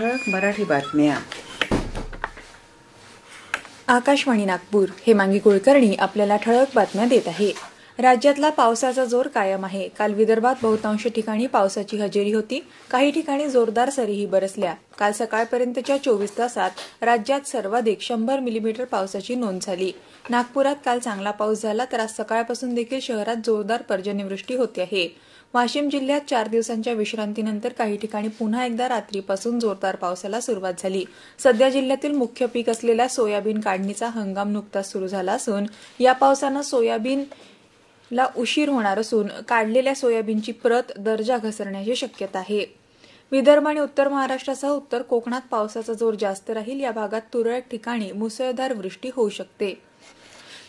ठळक मराठी बातम्या आकाशवाणी नागपूर हे मांगी कुलकर्णी आपल्याला ठळक बातम्या देत आहे राज्यातला पावसाचा जोर कायम आहे काल विदर्भात बहुतांश ठिकाणी पावसाची हजेरी होती काही ठिकाणी जोरदार सरीही बरसल्या काल सकाळपर्यंतच्या चोवीस तासात राज्यात सर्वाधिक शंभर मिलीमीटर पावसाची नोंद झाली नागपुरात काल चांगला पाऊस झाला तर आज सकाळपासून देखील शहरात जोरदार पर्जन्यवृष्टी होते आहे वाशिम जिल्ह्यात चार दिवसांच्या विश्रांतीनंतर काही ठिकाणी पुन्हा एकदा रात्रीपासून जोरदार पावसाला सुरुवात झाली सध्या जिल्ह्यातील मुख्य पीक असलेल्या सोयाबीन काढणीचा हंगाम नुकताच सुरू झाला असून या पावसानं सोयाबीन ला उशीर होणार असून काढलेल्या सोयाबीनची प्रत दर्जा घसरण्याची शक्यता आहे विदर्भ आणि उत्तर महाराष्ट्रासह उत्तर कोकणात पावसाचा जोर जास्त राहील या भागात तुरळक ठिकाणी मुसळधार वृष्टी होऊ शकते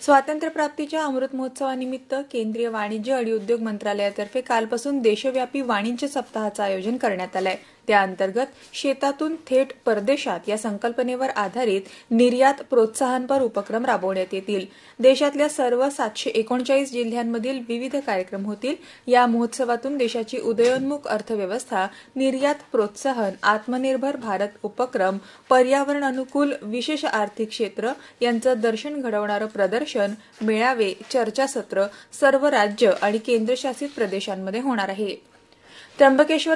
स्वातंत्र्यप्राप्तीच्या अमृत महोत्सवानिमित्त केंद्रीय वाणिज्य आणि उद्योग मंत्रालयातर्फे कालपासून देशव्यापी वाणिज्य सप्ताहाचं आयोजन करण्यात आलं आहे त्याअंतर्गत शेतातून थेट परदेशात या संकल्पनेवर आधारित निर्यात प्रोत्साहनपर उपक्रम राबवण्यात येतील देशातल्या सर्व सातशे एकोणचाळीस जिल्ह्यांमधील विविध कार्यक्रम होतील या महोत्सवातून देशाची उदयोन्मुख अर्थव्यवस्था निर्यात प्रोत्साहन आत्मनिर्भर भारत उपक्रम पर्यावरण अनुकूल विशेष आर्थिक क्षेत्र यांचं दर्शन घडवणारं प्रदर्शन मेळावे चर्चासत्र सर्व राज्य आणि केंद्रशासित प्रदेशांमध्ये होणार आहे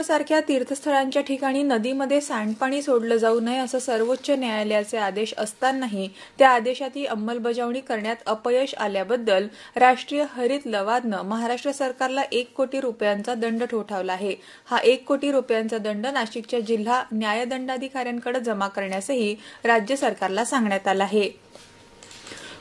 सारख्या तीर्थस्थळांच्या ठिकाणी नदीमध्ये सांडपाणी सोडलं जाऊ नये असं सर्वोच्च न्यायालयाचे आदेश असतानाही त्या आदेशाची अंमलबजावणी करण्यात अपयश आल्याबद्दल राष्ट्रीय हरित लवादनं महाराष्ट्र सरकारला एक कोटी रुपयांचा दंड ठोठावला आहे हा एक कोटी रुपयांचा दंड नाशिकच्या जिल्हा न्यायदंडाधिकाऱ्यांकडे जमा करण्यासही राज्य सरकारला सांगण्यात आलं आहे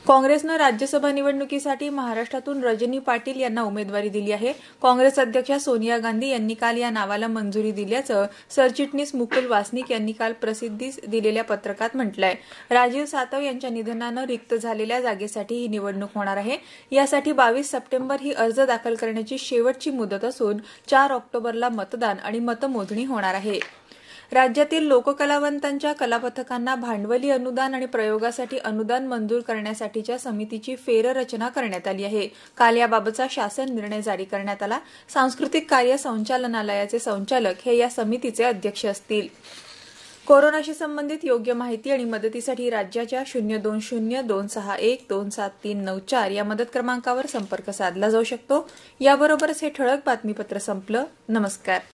काँग्रेसनं राज्यसभा निवडणुकीसाठी महाराष्ट्रातून रजनी पाटील यांना उमेदवारी दिली आहे काँग्रेस अध्यक्षा सोनिया गांधी यांनी काल या नावाला मंजुरी दिल्याचं सरचिटणीस मुकुल वासनिक यांनी काल प्रसिद्धीस दिलेल्या पत्रकात म्हटलं आहे राजीव सातव यांच्या निधनानं रिक्त झालेल्या जागेसाठी ही निवडणूक होणार आहे यासाठी बावीस सप्टेंबर ही अर्ज दाखल करण्याची शेवटची मुदत असून चार ऑक्टोबरला मतदान आणि मतमोजणी होणार आहे राज्यातील लोककलावंतांच्या कलापथकांना भांडवली अनुदान आणि प्रयोगासाठी अनुदान मंजूर करण्यासाठीच्या समितीची फेररचना करण्यात आली आहे काल याबाबतचा शासन निर्णय जारी करण्यात आला सांस्कृतिक कार्य संचालनालयाचे संचालक हे या समितीचे अध्यक्ष असतील कोरोनाशी संबंधित योग्य माहिती आणि मदतीसाठी राज्याच्या शून्य दोन शून्य दोन सहा एक दोन सात तीन नऊ चार या मदत क्रमांकावर संपर्क साधला जाऊ शकतो याबरोबरच हे ठळक बातमीपत्र संपलं नमस्कार